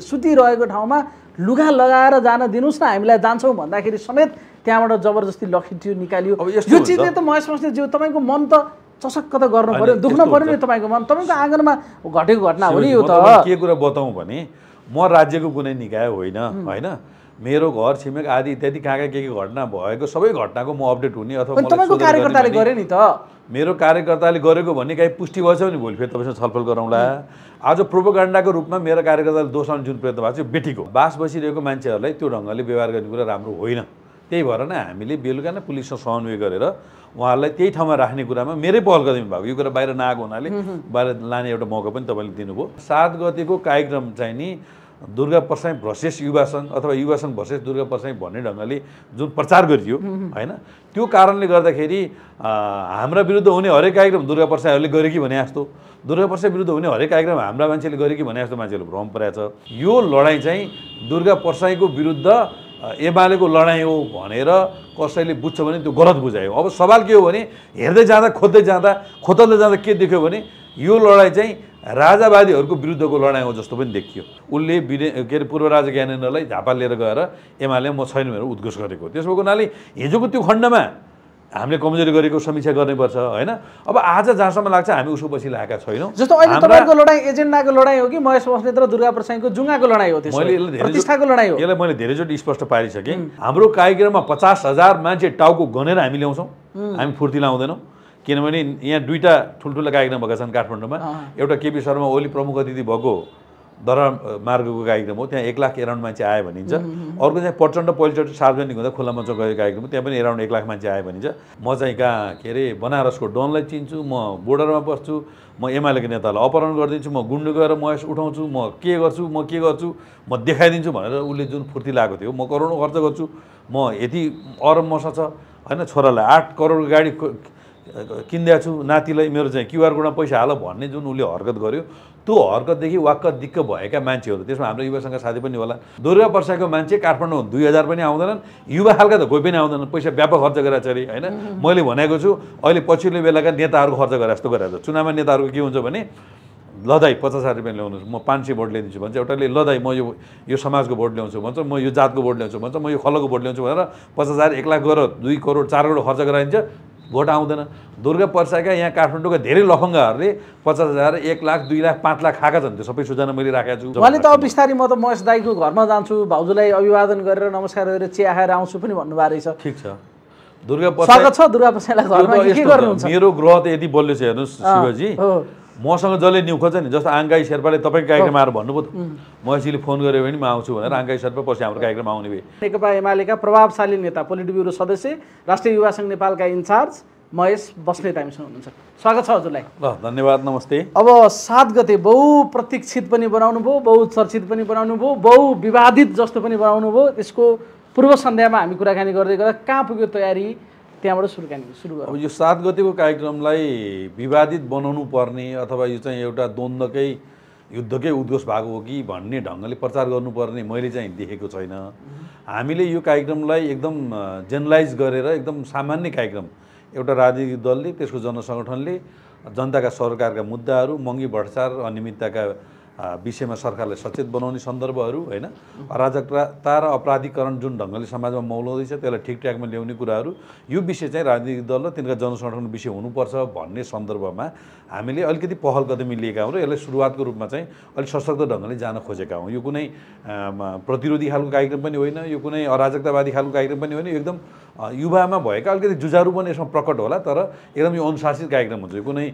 सुतिरहेको ठाउँमा लुगा लगाएर जान दिनुहोस् न हामीलाई जान्छौँ भन्दाखेरि समेत त्यहाँबाट जबरजस्ती लखिटियो निकालियो यो चिजले त महेश बस्नेज्यू तपाईँको मन त चसक्क त गर्नु पऱ्यो दुख्न पऱ्यो नि तपाईँको मन तपाईँको आँगनमा घटेको घटना हो नि यो त के कुरा बताउँ भने म राज्यको कुनै निकाय होइन होइन मेरो घर छिमेक आदि इत्यादि कहाँ कहाँ के के घटना भएको सबै घटनाको म अपडेट हुने अथवा गरेँ नि त मेरो कार्यकर्ताले गरेको भन्ने काहीँ पुष्टि भएछ नि भोलि फेरि तपाईँसँग छलफल गरौँला आज प्रोपोगान्डाको रूपमा मेरो कार्यकर्ताले दोष जुन प्रयत्न भएको छ यो बास बसिरहेको मान्छेहरूलाई त्यो ढङ्गले व्यवहार गर्ने कुरा राम्रो होइन त्यही भएर नै हामीले बेलुका नै पुलिससँग समन्वय गरेर उहाँहरूलाई त्यही ठाउँमा राख्ने कुरामा मेरै पहल गर्दै भएको यो कुरा बाहिर नआएको हुनाले बाहिर लाने एउटा मौका पनि तपाईँले दिनुभयो सात गतिको कार्यक्रम चाहिँ नि दुर्गा पर्साई भ्रसेस युवासन अथवा युवासन भ्रसेस दुर्गा पर्साई भन्ने ढङ्गले जुन प्रचार गरियो होइन त्यो कारणले गर्दाखेरि हाम्रा विरुद्ध हुने हरेक कार्यक्रम दुर्गा पर्साईहरूले गरे कि भने जस्तो दुर्गा पर्साई विरुद्ध हुने हरेक कार्यक्रम हाम्रा मान्छेले गरे कि भने जस्तो मान्छेहरू भ्रम पराएको छ यो लडाइँ चाहिँ दुर्गा प्रसाईको विरुद्ध एमालेको लडाइँ हो भनेर कसैले बुझ्छ भने त्यो गलत बुझायो अब सवाल के हो भने हेर्दै जाँदा खोज्दै जाँदा खोतल्दै जाँदा के देख्यो भने यो लडाइँ चाहिँ राजावादीहरूको विरुद्धको लडाइँ हो जस्तो पनि देखियो उसले विने के अरे पूर्व राजा ज्ञानेन्द्रलाई झापा लिएर गएर एमाले म छैन भनेर उद्घोष गरेको त्यस भएको हुनाले हिजोको त्यो खण्डमा हामीले कमजोरी गरेको समीक्षा गर्नुपर्छ होइन अब आज जहाँसम्म लाग्छ हामी उसको पछि लागेका छैनौँ जस्तो अहिले तपाईँको लडाइँ एजेन्डाको लडाइँ हो कि महेश बस्नेत र दुर्गा प्रसाईको जुङ्गाको लडाइँ हो मैले प्रतिष्ठाको लडाइँ हो यसलाई मैले धेरैचोटि स्पष्ट पारिसकेँ हाम्रो कार्यक्रममा पचास हजार मान्छे टाउको गनेर हामी ल्याउँछौँ हामी फुर्ती लाउँदैनौँ किनभने यहाँ दुईवटा ठुल्ठुला कार्यक्रम भएका छन् काठमाडौँमा एउटा केपी शर्मा ओली प्रमुख अतिथि भएको धरा मार्गको कार्यक्रम हो त्यहाँ एक लाख एराउन्ड मान्छे आयो भनिन्छ अर्को चाहिँ प्रचण्ड पहिलोचोटि सार्वजनिक हुँदा खुल्ला मञ्च गएको कार्यक्रम त्यहाँ पनि एराउन्ड एक लाख मान्छे आयो भनिन्छ म चाहिँ कहाँ के अरे बनारसको डनलाई चिन्छु म बोर्डरमा बस्छु म एमालेको नेतालाई अपहरण गरिदिन्छु म गुन्डु गएर म यस उठाउँछु म के गर्छु म के गर्छु म देखाइदिन्छु भनेर उसले जुन फुर्ती लगाएको थियो म करोडौँ खर्च गर्छु म यति अरब मसा छ होइन छोरालाई आठ करोडको गाडी किनिदिएको छु नातिलाई मेरो चाहिँ क्युआर कोडमा पैसा हाल भन्ने जुन उसले हरकत गर्यो त्यो हरकतदेखि वाक्क दिक्क भएका मान्छेहरू त्यसमा हाम्रो युवासँग साथी पनि होला दुर्गा वर्षाको मान्छे काठमाडौँ दुई हजार पनि आउँदैनन् युवा खालका त कोही पनि आउँदैनन् पैसा व्यापक खर्च गरेर चाहिँ होइन मैले भनेको छु अहिले पछिल्लो बेलाका नेताहरू खर्च गरेर जस्तो गरेर चुनावमा नेताहरूको के हुन्छ भने लदाई पचास हजार रुपियाँ ल्याउनुहोस् म पाँच सय भोट ल्याइदिन्छु भन्छ एउटाले लदाई म यो यो समाजको भोट ल्याउँछु भन्छ म यो जातको भोट ल्याउँछु भन्छ म यो खलको भोट ल्याउँछु भनेर पचास हजार एक लाख गरेर दुई करोड चार करोड खर्च गराइन्छ भोट आउँदैन दुर्गा पर्साका यहाँ काठमाडौँका धेरै लफङ्गाहरूले पचास हजार एक लाख दुई लाख पाँच लाख खाएका छन् त्यो सबै सूचना मैले राखेको छु उहाँले त बिस्तारै म त महेश दाईको घरमा जान्छु भाउजूलाई अभिवादन गरेर नमस्कार गरेर चिया खाएर आउँछु पनि भन्नुभएको रहेछ ठिक छ दुर्गा पर्सा छ दुर्गा पर्सालाई मेरो ग्रह त यति बलियो छ हेर्नुहोस् शिवजी मसँग जसले न्यु खोज्छ नि जस्तो आङ्काई शेर्पाले तपाईँको कार्यक्रम आएर भन्नुभयो म यसरी फोन गऱ्यो भने म आउँछु भनेर आङ्गाई शेर्पा पछि हाम्रो कार्यक्रम आउने भए नेकपा एमालेका प्रभावशाली नेता पोलिटिक ब्युरो सदस्य राष्ट्रिय युवा सङ्घ नेपालका इन्चार्ज महेश बस्नेत हामीसँग हुनुहुन्छ स्वागत छ हजुरलाई ल धन्यवाद नमस्ते अब सात गते बहुप्रतीक्षित पनि बनाउनु भयो बहुचर्चित पनि बनाउनु भयो बहु विवादित जस्तो पनि बनाउनु भयो त्यसको पूर्व सन्ध्यामा हामी कुराकानी गर्दै गर्दा कहाँ पुग्यो तयारी त्यहाँबाट सुरु सुरु अब यो सात गतिको कार्यक्रमलाई विवादित बनाउनु पर्ने अथवा यो चाहिँ एउटा द्वन्द्वकै युद्धकै उद्घोष भएको हो कि भन्ने ढङ्गले प्रचार गर्नुपर्ने मैले चाहिँ देखेको छैन हामीले यो कार्यक्रमलाई एकदम जेनरलाइज गरेर एकदम सामान्य कार्यक्रम एउटा राजनीतिक दलले त्यसको जनसङ्गठनले जनताका सरकारका मुद्दाहरू महँगी भ्रष्टाचार अनियमितताका विषयमा सरकारलाई सचेत बनाउने सन्दर्भहरू होइन अराजकता र अपराधीकरण जुन ढङ्गले समाजमा मौलाउँदैछ त्यसलाई ठिक ल्याउने कुराहरू यो विषय चाहिँ राजनीतिक दल र तिनका जनसङ्गठन विषय हुनुपर्छ भन्ने सन्दर्भमा हामीले अलिकति पहल कदमी लिएका हौँ र यसलाई सुरुवातको रूपमा चाहिँ अलिक सशक्त ढङ्गले जान खोजेका हौँ यो कुनै प्रतिरोधी खालको कार्यक्रम पनि होइन यो कुनै अराजकतावादी खालको कार्यक्रम पनि होइन एकदम युवामा भएका अलिकति जुझारु पनि यसमा प्रकट होला तर एकदम यो अनुशासित कार्यक्रम हुन्छ कुनै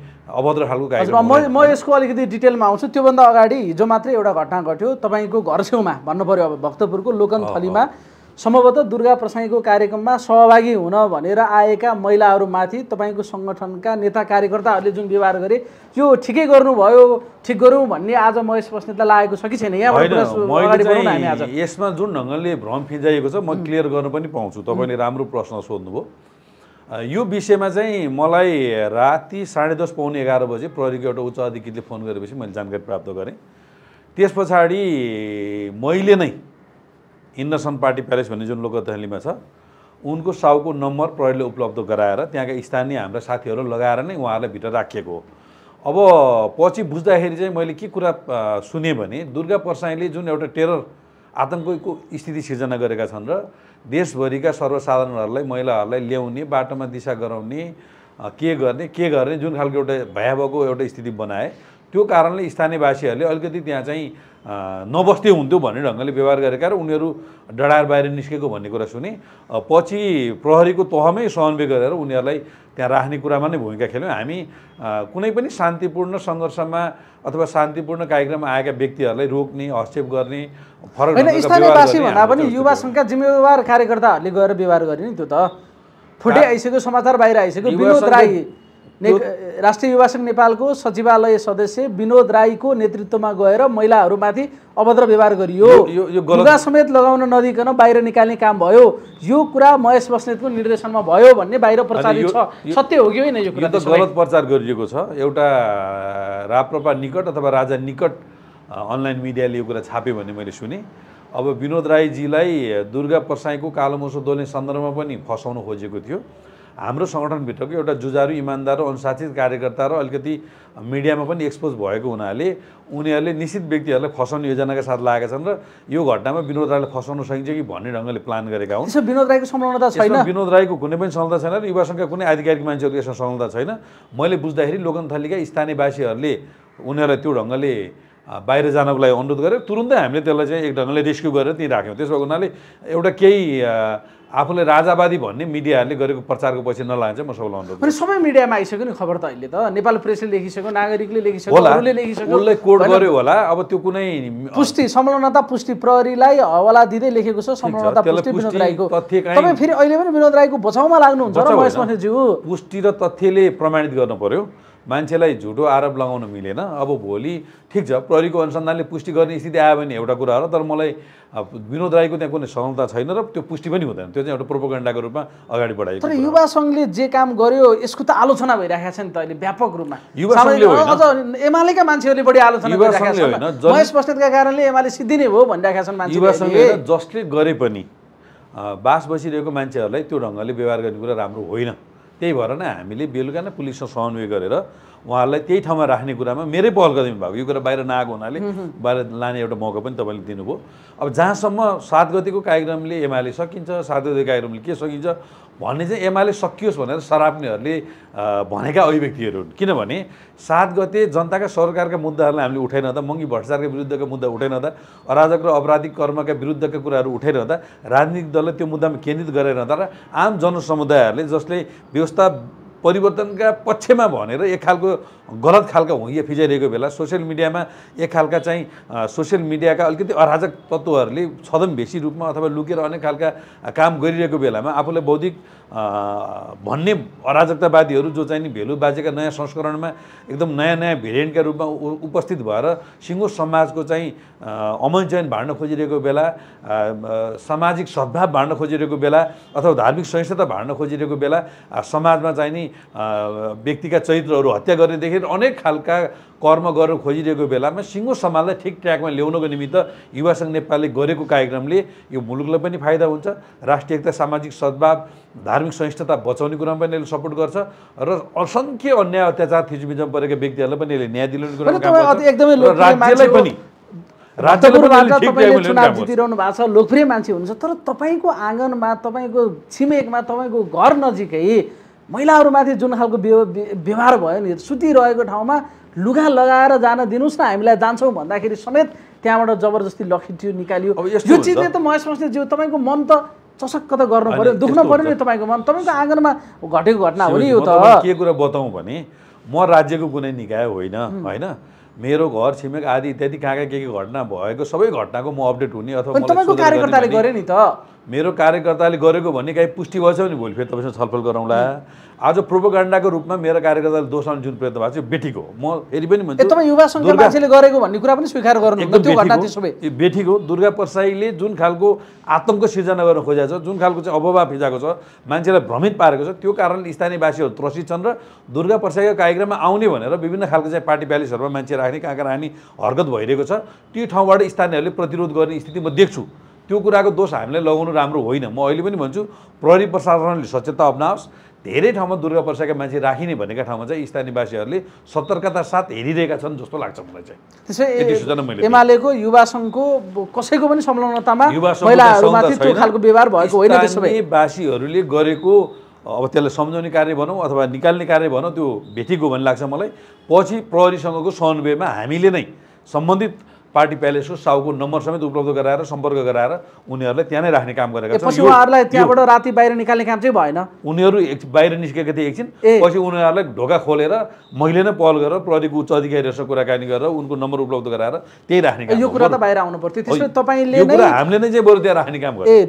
अभद्र खालको कार्यक्रम म म यसको अलिकति डिटेलमा आउँछु त्योभन्दा अगाडि हिजो मात्रै एउटा घटना घट्यो तपाईँको घर छेउमा भन्नु पऱ्यो अब भक्तपुरको लोकन थलीमा सम्भवतः दुर्गा प्रसाईको कार्यक्रममा सहभागी हुन भनेर आएका महिलाहरूमाथि तपाईँको सङ्गठनका नेता कार्यकर्ताहरूले जुन व्यवहार गरे यो ठिकै गर्नुभयो ठिक गरौँ भन्ने आज म महेश बस्नेतलाई लागेको छ कि छैन यहाँ यसमा जुन ढङ्गले भ्रम फिजाइएको छ म क्लियर गर्न पनि पाउँछु तपाईँले राम्रो प्रश्न सोध्नुभयो यो विषयमा चाहिँ मलाई राति साढे दस पाउने एघार बजे प्रहरीको एउटा उच्च अधिकृतले फोन गरेपछि मैले जानकारी प्राप्त गरेँ त्यस पछाडि मैले नै इन्डसन पार्टी प्यालेस भन्ने जुन लोकथलीमा छ उनको साउको नम्बर प्रहरीले उपलब्ध गराएर त्यहाँका स्थानीय हाम्रा साथीहरू लगाएर नै उहाँहरूलाई भित्र राखिएको हो अब पछि बुझ्दाखेरि चाहिँ मैले के कुरा सुने भने दुर्गा परसाईले जुन एउटा टेरर आतङ्कको स्थिति सिर्जना गरेका छन् र देशभरिका सर्वसाधारणहरूलाई महिलाहरूलाई ल्याउने बाटोमा दिशा गराउने के गर्ने के गर्ने जुन खालको एउटा भयावहको एउटा स्थिति बनाए त्यो कारणले स्थानीयवासीहरूले अलिकति त्यहाँ चाहिँ नबस्दै हुन्थ्यो भन्ने ढङ्गले व्यवहार गरेका र उनीहरू डडाएर बाहिर निस्केको भन्ने कुरा सुने पछि प्रहरीको तहमै समन्वय गरेर उनीहरूलाई त्यहाँ राख्ने कुरामा नै भूमिका खेल्यौँ हामी कुनै पनि शान्तिपूर्ण सङ्घर्षमा अथवा शान्तिपूर्ण कार्यक्रममा आएका व्यक्तिहरूलाई रोक्ने हस्तक्षेप गर्ने फरक स्थानीयवासी भन्दा पनि युवा सङ्घका जिम्मेवार कार्यकर्ताहरूले गएर व्यवहार गर्ने नि त्यो त फुटे आइसक्यो समाचार बाहिर आइसक्यो विनोद राई ने राष्ट्रिय युवा सङ्घ नेपालको सचिवालय सदस्य विनोद राईको नेतृत्वमा गएर महिलाहरूमाथि अभद्र व्यवहार गरियो लुगा समेत लगाउन नदिकन बाहिर निकाल्ने काम भयो यो कुरा महेश बस्नेतको निर्देशनमा भयो भन्ने बाहिर प्रचार छ सत्य हो कि होइन यो कुरा त गलत प्रचार गरिएको छ एउटा राप्रपा निकट अथवा राजा निकट अनलाइन मिडियाले यो कुरा छाप्यो भन्ने मैले सुने अब विनोद राईजीलाई दुर्गा प्रसाईको कालो मोसो दोल्ने सन्दर्भमा पनि फसाउन खोजेको थियो हाम्रो सङ्गठनभित्रको एउटा जुजारु इमान्दार र अनुशासित कार्यकर्ता र अलिकति मिडियामा पनि एक्सपोज भएको हुनाले उनीहरूले निश्चित व्यक्तिहरूलाई फसाउने योजनाका साथ लागेका छन् र यो घटनामा विनोद राईले फसाउन सकिन्छ कि भन्ने ढङ्गले प्लान गरेका हुन् विनोद राईको संलग्नता छैन विनोद राईको कुनै पनि संलग्नता छैन र युवा सङ्घका कुनै आधिकारिक मान्छेहरूको यसमा संलग्नता छैन मैले बुझ्दाखेरि लोकनथलीका स्थानीयवासीहरूले उनीहरूलाई त्यो ढङ्गले बाहिर जानको लागि अनुरोध गरेर तुरुन्तै हामीले त्यसलाई चाहिँ एक ढङ्गले रेस्क्यु गरेर त्यहीँ राख्यौँ त्यसो भएको हुनाले एउटा केही आफूले राजावादी भन्ने मिडियाहरूले गरेको प्रचारको पछि नलागेको चाहिँ म सबैलाई अनुरोध अनि सबै मिडियामा आइसक्यो नि खबर त अहिले त नेपाल प्रेसले लेखिसक्यो नागरिकले लेखिसक्यो अरूले लेखिसक्यो उसलाई कोड गर्यो होला अब त्यो कुनै पुष्टि संलग्नता पुष्टि प्रहरीलाई हवाला दिँदै लेखेको छ संलग्नता पुष्टि विनोद राईको तपाईँ फेरि अहिले पनि विनोद राईको बचाउमा लाग्नुहुन्छ र महेश पुष्टि र तथ्यले प्रमाणित गर्नु पर्यो मान्छेलाई झुटो आरोप लगाउन मिलेन अब भोलि ठिक छ प्रहरीको अनुसन्धानले पुष्टि गर्ने स्थिति आयो भने एउटा कुरा हो तर मलाई विनोद राईको त्यहाँ कुनै सहमता छैन र त्यो पुष्टि पनि हुँदैन त्यो चाहिँ एउटा प्रोपोगण्डाको रूपमा अगाडि बढाइयो तर युवा सङ्घले जे काम गर्यो यसको त आलोचना भइरहेको छ नि त अहिले व्यापक रूपमा युवा सङ्घले एमालेका मान्छेहरूले बढी आलोचना महेश बस्नेतका कारणले एमाले सिद्धिने नै भयो भनिरहेका छन् युवा सङ्घले जसले गरे पनि बास बसिरहेको मान्छेहरूलाई त्यो ढङ्गले व्यवहार गर्ने कुरा राम्रो होइन त्यही भएर नै हामीले बेलुका नै पुलिससँग समन्वय गरेर उहाँहरूलाई त्यही ठाउँमा राख्ने कुरामा मेरै पहल गरिदिनु भएको यो कुरा बाहिर नआएको हुनाले बाहिर लाने एउटा मौका पनि तपाईँले दिनुभयो अब जहाँसम्म सात गतिको कार्यक्रमले एमाले सकिन्छ सात गतिको कार्यक्रमले के सकिन्छ भन्ने चाहिँ एमाले सकियोस् भनेर सराप्नेहरूले भनेका अभिव्यक्तिहरू हुन् किनभने सात गते जनताका सरकारका मुद्दाहरूलाई हामीले उठाइरहँदा मङ्गी भ्रष्टाचारका विरुद्धको मुद्दा उठाइरहँदा अराजक र अपराधिक कर्मका विरुद्धका कुराहरू उठाइरहँदा राजनीतिक दलले त्यो मुद्दामा केन्द्रित गरेर र आम जनसमुदायहरूले जसले व्यवस्था परिवर्तनका पक्षमा भनेर एक खालको गलत खालका हुँ फिजाइरहेको बेला सोसियल मिडियामा एक खालका चाहिँ सोसियल मिडियाका अलिकति अराजक तत्त्वहरूले छदम भेसी रूपमा अथवा लुकेर अनेक खालका काम गरिरहेको बेलामा आफूलाई बौद्धिक भन्ने अराजकतावादीहरू जो चाहिँ नि भेलु बाजेका नयाँ संस्करणमा एकदम नयाँ नयाँ भेरिएन्टका रूपमा उपस्थित भएर सिङ्गो समाजको चाहिँ अमन चयन भाँड्न खोजिरहेको बेला सामाजिक सद्भाव भाँड्न खोजिरहेको बेला अथवा धार्मिक सहिष्णुता भाँड्न खोजिरहेको बेला समाजमा चाहिँ नि व्यक्तिका चरित्रहरू हत्या गर्नेदेखि अनेक खालका कर्म गर्न खोजिरहेको बेलामा सिङ्गो समाजलाई ठिक ट्र्याकमा ल्याउनको निमित्त युवा सङ्घ नेपालले गरेको कार्यक्रमले यो मुलुकलाई पनि फाइदा हुन्छ राष्ट्रिय एकता सामाजिक सद्भाव धार्मिक सहिष्णुता बचाउने कुरामा पनि यसले सपोर्ट गर्छ र असङ्ख्य अन्याय अत्याचार थिचबिचमा परेका व्यक्तिहरूलाई पनि यसले न्याय दिलाउने कुरालाई राज्यलाई पनि चुनाव जितिरहनु भएको छ लोकप्रिय मान्छे हुनुहुन्छ तर तपाईँको आँगनमा तपाईँको छिमेकमा तपाईँको घर नजिकै महिलाहरूमाथि जुन खालको व्यवहार भयो नि सुतिरहेको ठाउँमा लुगा लगाएर जान दिनुहोस् न हामीलाई जान्छौँ भन्दाखेरि समेत त्यहाँबाट जबरजस्ती लखिटियो निकालियो यो चिजले त म सोच्ने तपाईँको मन त चसक्क त गर्नु पऱ्यो दुख्न पऱ्यो नि तपाईँको मन तपाईँको आँगनमा घटेको घटना हो नि यो त के कुरा बताउँ भने म राज्यको कुनै निकाय होइन होइन मेरो घर छिमेक आदि इत्यादि कहाँ कहाँ के के घटना भएको सबै घटनाको म अपडेट हुने अथवा तपाईँको कार्यकर्ताले गरे नि त मेरो कार्यकर्ताले गरेको भन्ने काहीँ पुष्टि भएछ भने भोलि फेरि तपाईँसँग छलफल गरौँला आज प्रोपोगान्डाको रूपमा मेरो कार्यकर्ताले दोष जुन प्रयत्न भएको छ यो बेठीको हो म फेरि पनि भन्छु तपाईँ युवा मान्छेले गरेको भन्ने कुरा पनि स्वीकार गर्नु त्यो बेठीको दुर्गा प्रसाईले जुन खालको आतङ्क सिर्जना गर्न खोजेको छ जुन खालको चाहिँ अभाव फिजाएको छ मान्छेलाई भ्रमित पारेको छ त्यो कारणले स्थानीयवासीहरू त्रसित छन् र दुर्गा प्रसाईको कार्यक्रममा आउने भनेर विभिन्न खालको चाहिँ पार्टी प्यालेसहरूमा मान्छे राख्ने कहाँ कहाँ राख्ने हरकत भइरहेको छ त्यो ठाउँबाट स्थानीयहरूले प्रतिरोध गर्ने स्थिति म देख्छु त्यो कुराको दोष हामीलाई लगाउनु राम्रो होइन म अहिले पनि भन्छु प्रहरी प्रशासनले सचेतता अप्नाओस् धेरै ठाउँमा दुर्गा पर्साका मान्छे राखिने भनेका ठाउँमा चाहिँ स्थानीयवासीहरूले सतर्कता साथ हेरिरहेका छन् जस्तो लाग्छ मलाई चाहिँ त्यसै एमालेको युवा सङ्घको कसैको पनि संलग्नतामा वासीहरूले गरेको अब त्यसलाई सम्झाउने कार्य भनौँ अथवा निकाल्ने कार्य भनौँ त्यो भेटेको भन्ने लाग्छ मलाई पछि प्रहरीसँगको समन्वयमा हामीले नै सम्बन्धित पार्टी प्यालेसको साउको नम्बर समेत उपलब्ध गराएर सम्पर्क गराएर उनीहरूलाई त्यहाँ नै राख्ने काम गरेका छन् उहाँहरूलाई त्यहाँबाट राति बाहिर निकाल्ने काम चाहिँ भएन उनीहरू बाहिर निस्केका थिए एकछिन पछि उनीहरूलाई ढोका खोलेर मैले नै पहल गरेर प्रहरीको उच्च अधिकारीहरूसँग कुराकानी गरेर उनको नम्बर उपलब्ध गराएर त्यही राख्ने काम यो कुरा त बाहिर आउनु पर्थ्यो त्यसमा तपाईँले हामीले नै चाहिँ बरु त्यहाँ राख्ने काम गर्यो ए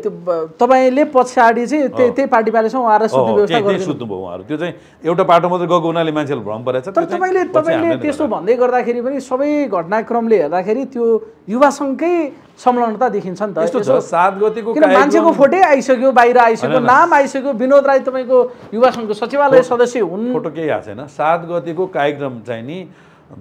तपाईँले पछाडि चाहिँ त्यही पार्टी प्यालेसमा उहाँहरूलाई सुत्नुभयो उहाँहरू त्यो चाहिँ एउटा पाटो मात्रै गएको हुनाले मान्छेले भ्रम परेछ तर तपाईँले तपाईँले त्यस्तो भन्दै गर्दाखेरि पनि सबै घटनाक्रमले हेर्दाखेरि त्यो युवासँगकै संलग्नता देखिन्छ नि त गतिको सात मान्छेको फोटै आइसक्यो बाहिर आइसक्यो नाम आइसक्यो विनोद राई तपाईँको युवा सङ्घको सचिवालय सदस्य हुन् फोटो केही आएको छैन सात गतिको कार्यक्रम चाहिँ नि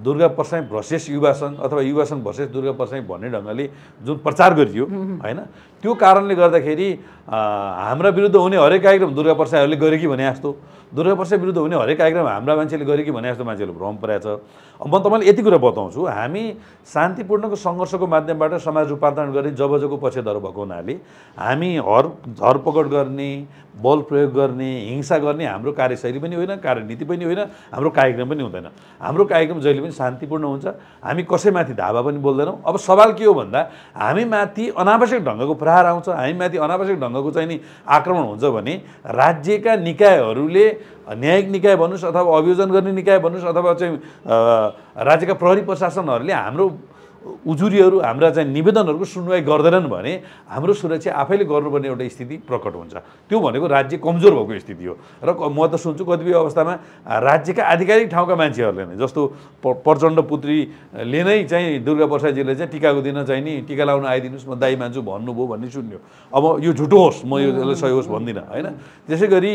दुर्गा प्रसाई भर्सेस युवा सङ्घ अथवा युवा सङ्घ भर्सेस दुर्गा प्रसाई भन्ने ढङ्गले जुन प्रचार गरियो होइन त्यो कारणले गर्दाखेरि हाम्रा विरुद्ध हुने हरेक कार्यक्रम दुर्गा प्रसाईहरूले गरे कि भने जस्तो दुर्गाप्रसाद विरुद्ध हुने हरेक कार्यक्रम हाम्रा मान्छेले गरे कि भने जस्तो मान्छेले भ्रम परेको छ म तपाईँलाई यति कुरा बताउँछु हामी शान्तिपूर्णको सङ्घर्षको माध्यमबाट समाज रूपान्तरण गर्ने जब जबजको पक्षधर भएको हुनाले हामी हर झरपकड गर्ने बल प्रयोग गर्ने हिंसा गर्ने हाम्रो कार्यशैली पनि होइन कार्यनीति पनि होइन हाम्रो कार्यक्रम पनि हुँदैन हाम्रो कार्यक्रम जहिले पनि शान्तिपूर्ण हुन्छ हामी कसैमाथि धावा पनि बोल्दैनौँ अब सवाल के हो भन्दा हामीमाथि अनावश्यक ढङ्गको प्रहार आउँछ हामीमाथि अनावश्यक ढङ्गको चाहिँ नि आक्रमण हुन्छ भने राज्यका निकायहरूले न्यायिक निकाय भन्नुहोस् अथवा अभियोजन गर्ने निकाय भन्नुहोस् अथवा चाहिँ राज्यका प्रहरी प्रशासनहरूले हाम्रो उजुरीहरू हाम्रा चाहिँ निवेदनहरूको सुनवाई गर्दैनन् भने हाम्रो सुरक्षा आफैले गर्नुपर्ने एउटा स्थिति प्रकट हुन्छ त्यो भनेको राज्य कमजोर भएको स्थिति हो र म त सुन्छु कतिपय अवस्थामा राज्यका आधिकारिक ठाउँका मान्छेहरूले नै जस्तो प प्रचण्ड पुत्रीले नै चाहिँ दुर्गा प्रसादजीले चाहिँ टिकाको दिन चाहिँ नि टिका लाउन आइदिनुहोस् म दाई मान्छु भन्नुभयो भन्ने सुन्यो अब यो झुटो होस् म यो यसलाई सही होस् भन्दिनँ होइन त्यसै गरी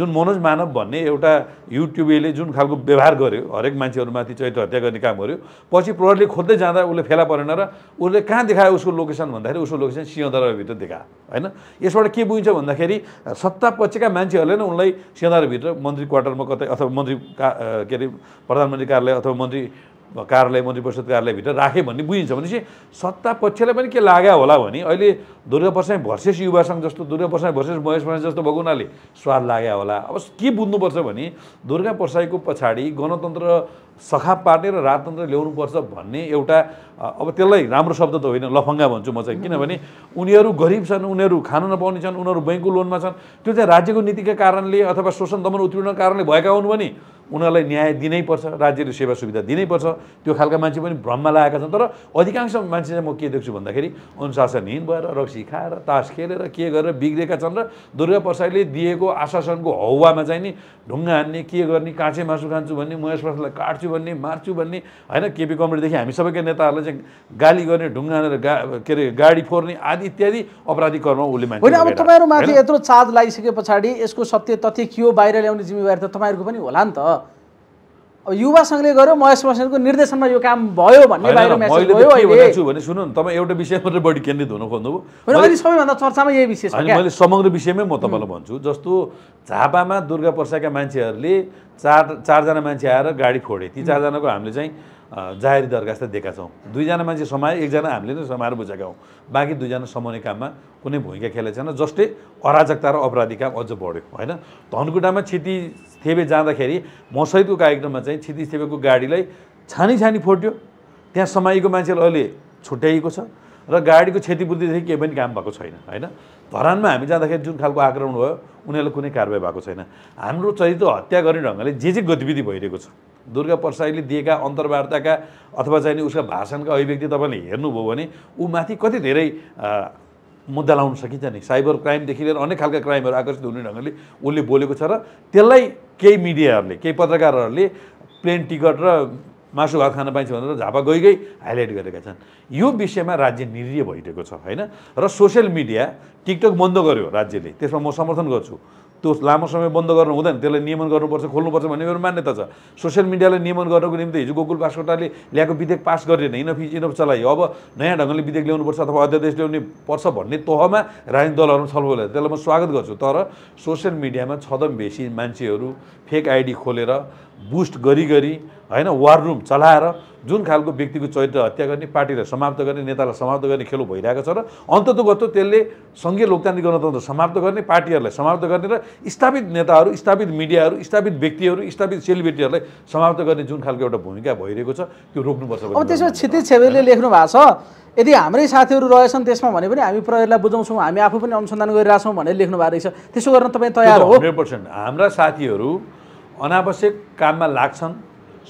जुन मनोज मानव भन्ने एउटा युट्युबेले जुन खालको व्यवहार गर्यो हरेक मान्छेहरूमाथि चैत हत्या गर्ने काम गर्यो पछि प्रहरले खोज्दै जाँदा उसले फेला परेन र उसले कहाँ देखायो उसको लोकेसन भन्दाखेरि उसको लोकेसन सिंहदरभित्र देखा होइन यसबाट के बुझिन्छ भन्दाखेरि सत्ता सत्तापक्षका मान्छेहरूले नै उनलाई सिंहदरभित्र मन्त्री क्वार्टरमा कतै अथवा मन्त्री का के अरे प्रधानमन्त्री कार्यालय अथवा मन्त्री कार्यालय मन्त्री परिषद कार्यालयभित्र राखेँ भन्ने बुझिन्छ भनेपछि सत्ता पक्षलाई पनि के लाग्यो होला भने अहिले दुर्गा प्रसाई भर्सेस युवा जस्तो दुर्गा प्रसाई भर्सेस महेश प्रसाई जस्तो भएको हुनाले स्वाद लाग्यो होला अब के बुझ्नुपर्छ भने दुर्गा प्रसाईको पछाडि गणतन्त्र सखा पार्ने र राजतन्त्र ल्याउनुपर्छ भन्ने एउटा अब त्यसलाई राम्रो शब्द त होइन लफङ्गा भन्छु म चाहिँ किनभने उनीहरू गरिब छन् उनीहरू खान नपाउने छन् उनीहरू बैङ्कको लोनमा छन् त्यो चाहिँ राज्यको नीतिका कारणले अथवा शोषण दमन उत्पीडनको कारणले भएका हुन् भने उनीहरूलाई न्याय दिनैपर्छ राज्यले सेवा सुविधा दिनैपर्छ त्यो खालका मान्छे पनि भ्रममा लागेका छन् तर अधिकांश मान्छे चाहिँ म के देख्छु भन्दाखेरि अनुशासनहीन भएर रक्सी खाएर तास खेलेर के गरेर बिग्रेका छन् र दुर्गा प्रसादले दिएको आश्वासनको हौवामा चाहिँ नि ढुङ्गा हान्ने के गर्ने काँचे मासु खान्छु भन्ने महेश प्रसादलाई काट्छु भन्ने मार्छु भन्ने होइन केपी कमरेडदेखि हामी सबैका नेताहरूलाई चाहिँ गाली गर्ने ढुङ्गा हानेर गा के अरे गाडी फोर्ने आदि इत्यादि अपराधिक कर्म उसले मान्छे होइन अब तपाईँहरू माथि यत्रो चार्ज लगाइसके पछाडि यसको सत्य तथ्य के हो बाहिर ल्याउने जिम्मेवारी त तपाईँहरूको पनि होला नि त युवा सङ्घले गर्यो महेश मसेनको निर्देशनमा यो काम भयो भन्ने बाहिर मैले भने सुन्नु न तपाईँ एउटा विषय मात्रै बढी केन्द्रित हुन खोज्नुभयो अहिले सबैभन्दा चर्चामा यही विषय छ मैले समग्र विषयमै म तपाईँलाई भन्छु जस्तो झापामा दुर्गा पर्साका मान्छेहरूले चार चारजना मान्छे आएर गाडी फोडे ती चारजनाको हामीले चाहिँ जाहेरी दरखास्त दिएका छौँ दुईजना मान्छे समाए एकजना हामीले नै समाएर बुझेका हौँ बाँकी दुईजना समाउने काममा कुनै भूमिका खेलेको छैन जसले अराजकता र अपराधी काम अझ बढ्यो होइन धनकुटामा क्षति थेबे जाँदाखेरि मसैदको कार्यक्रममा चाहिँ क्षति थेबेको गाडीलाई छानी छानी फोट्यो त्यहाँ समाएको मान्छेले अहिले छुट्याइएको छ र गाडीको क्षतिपूर्तिदेखि केही पनि काम भएको छैन होइन धरानमा हामी जाँदाखेरि जुन खालको आक्रमण भयो उनीहरूलाई कुनै कारवाही भएको छैन हाम्रो चरित्र हत्या गर्ने ढङ्गले जे जे गतिविधि भइरहेको छ दुर्गा परसाईले दिएका अन्तर्वार्ताका अथवा चाहिँ उसका भाषणका अभिव्यक्ति तपाईँले हेर्नुभयो भने ऊ माथि कति धेरै मुद्दा लाउन सकिन्छ नि साइबर क्राइमदेखि लिएर अनेक खालका क्राइमहरू आकर्षित हुने ढङ्गले उसले बोलेको छ र त्यसलाई केही मिडियाहरूले केही पत्रकारहरूले प्लेन टिकट र मासु भात खान पाइन्छ भनेर झापा गई गई हाइलाइट गरेका छन् यो विषयमा राज्य निरीय भइरहेको छ होइन र सोसियल मिडिया टिकटक बन्द गर्यो राज्यले त्यसमा म समर्थन गर्छु त्यो लामो समय बन्द गर्नु हुँदैन त्यसलाई नियमन गर्नुपर्छ खोल्नुपर्छ भन्ने मेरो मान्यता छ सोसियल मिडियालाई नियमन गर्नको निम्ति हिजो गोकुल पासकोटाले ल्याएको विधेयक पास गरेन इनफ इनफ चलायो अब नयाँ ढङ्गले विधेयक ल्याउनुपर्छ अथवा अध्यादेश ल्याउने पर्छ भन्ने तहमा राजनीतिक दलहरूमा छलफल त्यसलाई म स्वागत गर्छु तर सोसियल मिडियामा छदम भेसी मान्छेहरू फेक आइडी खोलेर बुस्ट गरी गरी होइन वार रुम चलाएर जुन खालको व्यक्तिको चरित्र हत्या गर्ने पार्टीलाई समाप्त गर्ने नेतालाई समाप्त गर्ने खेलो भइरहेको छ र गत त्यसले सङ्घीय लोकतान्त्रिक गणतन्त्र समाप्त गर्ने पार्टीहरूलाई समाप्त गर्ने र स्थापित नेताहरू स्थापित मिडियाहरू स्थापित व्यक्तिहरू स्थापित सेलिब्रेटीहरूलाई समाप्त गर्ने जुन खालको एउटा भूमिका भइरहेको छ त्यो रोक्नुपर्छ अब त्यसमा क्षितिज छेवेले लेख्नु भएको छ यदि हाम्रै साथीहरू रहेछन् त्यसमा भने पनि हामी प्रहरीलाई बुझाउँछौँ हामी आफू पनि अनुसन्धान गरिरहेछौँ भनेर लेख्नु भएको रहेछ त्यसो गर्न तपाईँ तयार हो हन्ड्रेड पर्सेन्ट हाम्रा साथीहरू अनावश्यक काममा लाग्छन्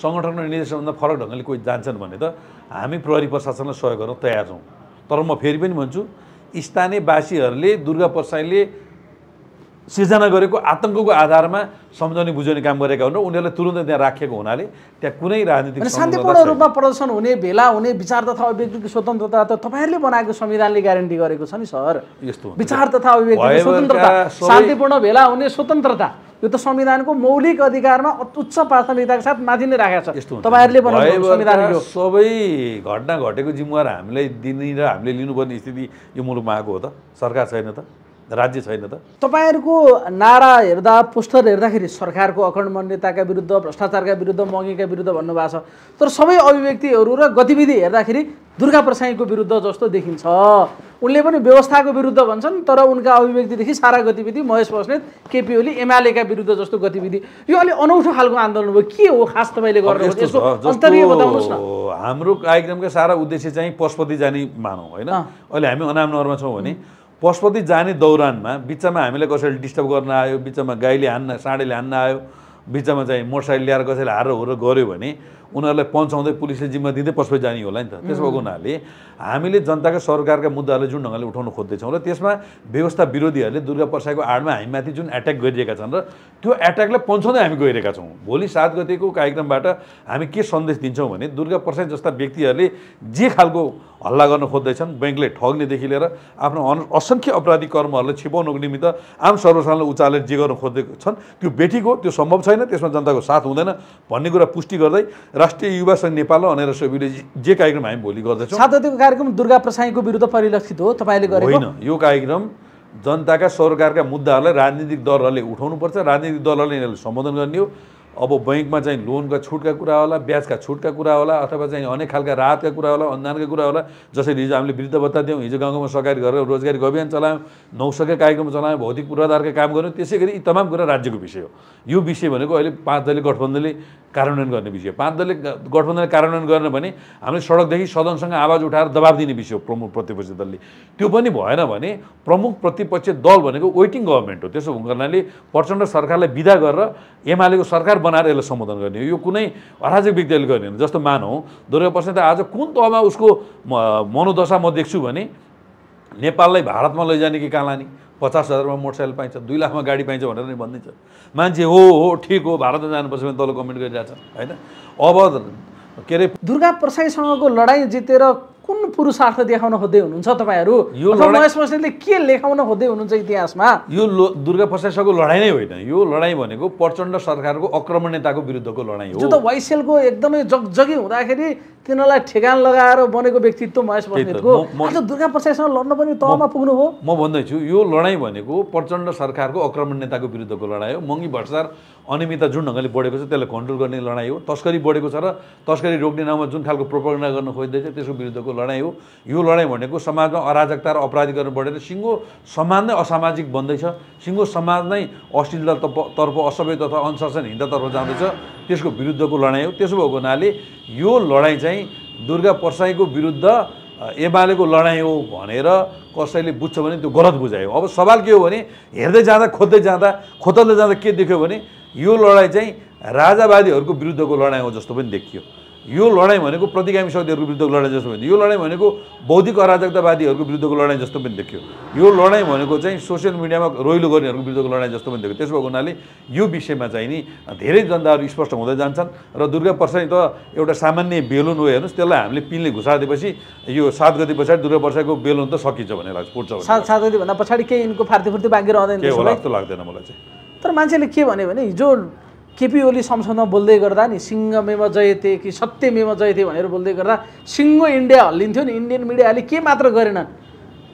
सङ्गठन र निर्देशनभन्दा फरक ढङ्गले कोही जान्छन् भने त हामी प्रहरी प्रशासनलाई सहयोग गर्न तयार छौँ तर म फेरि पनि भन्छु स्थानीयवासीहरूले दुर्गा प्रसाईले सिर्जना गरेको आतङ्कको आधारमा सम्झाउने बुझाउने काम गरेका हुन् र उनीहरूलाई तुरन्तै त्यहाँ राखेको हुनाले त्यहाँ कुनै राजनीतिक शान्तिपूर्ण रूपमा प्रदर्शन हुने भेला हुने विचार तथा अभिव्यक्तिको स्वतन्त्रता त तपाईँहरूले बनाएको संविधानले ग्यारेन्टी गरेको छ नि सर यस्तो विचार तथा अभिव्यक्ति स्वतन्त्रता शान्तिपूर्ण भेला हुने स्वतन्त्रता यो त संविधानको मौलिक अधिकारमा उच्च प्राथमिकताको साथ माथि नै राखेको छ यस्तो तपाईँहरूले बनाएको संविधानको सबै घटना घटेको जिम्मेवार हामीलाई दिने र हामीले लिनुपर्ने स्थिति यो मुलुकमा आएको हो त सरकार छैन त राज्य छैन त तपाईँहरूको नारा हेर्दा पोस्टर हेर्दाखेरि सरकारको अखण्ड मान्यताका विरुद्ध भ्रष्टाचारका विरुद्ध महँगीका विरुद्ध भन्नुभएको छ तर सबै अभिव्यक्तिहरू र गतिविधि हेर्दाखेरि दुर्गा प्रसाईको विरुद्ध जस्तो देखिन्छ उनले पनि व्यवस्थाको विरुद्ध भन्छन् तर उनका अभिव्यक्तिदेखि सारा गतिविधि महेश बस्नेत केपी ओली एमआलएका विरुद्ध जस्तो गतिविधि यो अलिक अनौठो खालको आन्दोलन भयो के हो खास तपाईँले गर्नुहोस् हाम्रो कार्यक्रमको सारा उद्देश्य चाहिँ पशुपति जाने मानौँ होइन अहिले हामी अनामनगरमा छौँ भने पशुपति जाने दौरानमा बिचमा हामीलाई कसैले डिस्टर्ब गर्न आयो बिचमा गाईले हान्न साँडेले हान्न आयो बिचमा चाहिँ मोटरसाइकल ल्याएर कसैले हारेर हुरो गऱ्यो भने उनीहरूलाई पन्चाउँदै पुलिसले जिम्मा दिँदै पस्पै जाने होला नि त त्यसो भएको हुनाले हामीले जनताका सरकारका मुद्दाहरूलाई जुन ढङ्गले उठाउन खोज्दैछौँ र त्यसमा व्यवस्था विरोधीहरूले दुर्गा प्रसादको आडमा हामीमाथि जुन एट्याक गरिरहेका छन् र त्यो एट्याकलाई पन्चाउँदै हामी गइरहेका छौँ भोलि सात गतिको कार्यक्रमबाट हामी के सन्देश दिन्छौँ भने दुर्गा प्रसाद जस्ता व्यक्तिहरूले जे खालको हल्ला गर्न खोज्दैछन् ब्याङ्कले ठग्नेदेखि लिएर आफ्नो अन असङ्ख्य अपराधी कर्महरूलाई छिपाउनको निमित्त आम सर्वसाधारणलाई उचालेर जे गर्न खोज्दै छन् त्यो बेठीको त्यो सम्भव छैन त्यसमा जनताको साथ हुँदैन भन्ने कुरा पुष्टि गर्दै राष्ट्रिय युवा सङ्घ नेपाल र अनेर सोभिले जे कार्यक्रम हामी भोलि गर्दैछौँ सातवतीको कार्यक्रम दुर्गा प्रसाईको विरुद्ध परिलक्षित हो तपाईँले गरेको होइन यो कार्यक्रम जनताका सरकारका मुद्दाहरूलाई राजनीतिक दलहरूले उठाउनुपर्छ राजनीतिक दलहरूले यिनीहरूले सम्बोधन गर्ने हो अब बैङ्कमा चाहिँ लोनका छुटका कुरा होला ब्याजका छुटका कुरा होला अथवा चाहिँ अनेक खालका राहतका कुरा होला अनुदानका कुरा होला जसरी हिजो हामीले वृद्ध भत्ता दियौँ हिजो गाउँमा सहकारी गरेर रोजगारी अभियान चलायौँ नौसकै कार्यक्रम चलायौँ भौतिक पूर्वाधारका काम गऱ्यौँ त्यसै गरी यी तमाम कुरा राज्यको विषय हो यो विषय भनेको अहिले पाँच दलीय गठबन्धनले कार्यान्वयन गर्ने विषय पाँच दलले गठबन्धनले कार्यान्वयन गर्न भने हामीले सडकदेखि सदनसँग आवाज उठाएर दबाब दिने विषय हो प्रमुख प्रतिपक्षी दलले त्यो पनि भएन भने प्रमुख प्रतिपक्षी दल भनेको वेटिङ गभर्मेन्ट हो त्यसो हुनाले प्रचण्ड सरकारलाई विदा गरेर एमालेको सरकार बनाएर यसलाई सम्बोधन गर्ने हो यो कुनै अराजक व्यक्तिले गर्ने होइन जस्तो मानौँ दुर्गा प्रसाद आज कुन तहमा उसको मनोदशा म देख्छु भने नेपाललाई भारतमा लैजाने कि कहाँ लाने पचास हजारमा मोटरसाइकल पाइन्छ दुई लाखमा गाडी पाइन्छ भनेर नि भनिदिन्छ मान्छे हो हो ठिक हो भारतमा जानुपर्छ भने तल कमेन्ट गरिरहेछ होइन अब के अरे दुर्गा प्रसाईसँगको लडाइँ जितेर कुन पुरुषार्थ देखाउन खोज्दै हुनुहुन्छ तपाईँहरू यो महेश बस्नेतले के लेखाउन खोज्दै हुनुहुन्छ इतिहासमा यो लो दुर्गा प्रसाद लडाइँ नै होइन यो लडाइँ भनेको प्रचण्ड सरकारको आक्रमणताको विरुद्धको लडाइँ हो त वाइसेलको एकदमै जगजगी हुँदाखेरि तिनीहरूलाई ठेगान लगाएर बनेको व्यक्तित्व महेश बस्नेतको दुर्गा प्रसादसँग लड्न पनि तहमा हो म भन्दैछु यो लडाइँ भनेको प्रचण्ड सरकारको आक्रमणताको विरुद्धको लडाइँ हो मङ्गी भ्रष्टाचार अनियमितता जुन ढङ्गले बढेको छ त्यसलाई कन्ट्रोल गर्ने लडाइँ हो तस्करी बढेको छ र तस्करी रोक्ने नाउँमा जुन खालको प्रोपगन्डा गर्न खोज्दैछ त्यसको विरुद्धको लडाइँ हो यो लडाइँ भनेको समाजमा अराजकता र गर्नु बढेर सिङ्गो समाज नै असामाजिक बन्दैछ सिङ्गो समाज नै अश्लीलतातर्फ असभ्य तथा अनुशासन जाँदैछ त्यसको विरुद्धको लडाइँ हो त्यसो भएको हुनाले यो लडाइँ चाहिँ दुर्गा परसाईको विरुद्ध एमालेको लडाइँ हो भनेर कसैले बुझ्छ भने त्यो गलत बुझायो अब सवाल के हो भने हेर्दै जाँदा खोज्दै जाँदा खोतल्दै जाँदा के देख्यो भने यो लडाइँ चाहिँ राजावादीहरूको विरुद्धको लडाइँ हो जस्तो पनि देखियो यो लडाइँ भनेको प्रतिगामी शक्तिहरूको विरुद्धको लडाइँ जस्तो पनि यो लडाइँ भनेको बौद्धिक अराजकतावादीहरूको विरुद्धको लडाइँ जस्तो पनि देखियो यो लडाइँ भनेको चाहिँ सोसियल मिडियामा रोइलो गर्नेहरूको विरुद्धको लडाइँ जस्तो पनि देख्यो त्यसो भएको हुनाले यो विषयमा चाहिँ नि धेरै जनताहरू स्पष्ट हुँदै जान्छन् र दुर्गा पर्सा त एउटा सामान्य बेलुन हो हेर्नुहोस् त्यसलाई हामीले पिनले दिएपछि यो सात गति पछाडि दुर्गा पर्साको बेलुन त सकिन्छ भन्ने लाग्छ पुट्छ सात सात भन्दा पछाडि केही यिनको फार्ती फुर्ती बाँकी रहँदैन लाग्दैन मलाई चाहिँ तर मान्छेले के भन्यो भने हिजो केपी ओली संसदमा बोल्दै गर्दा नि मेमा जयते कि सत्य मेमा जयते भनेर बोल्दै गर्दा सिङ्गो इन्डिया हल्लिन्थ्यो नि इन्डियन मिडियाले के मात्र गरेन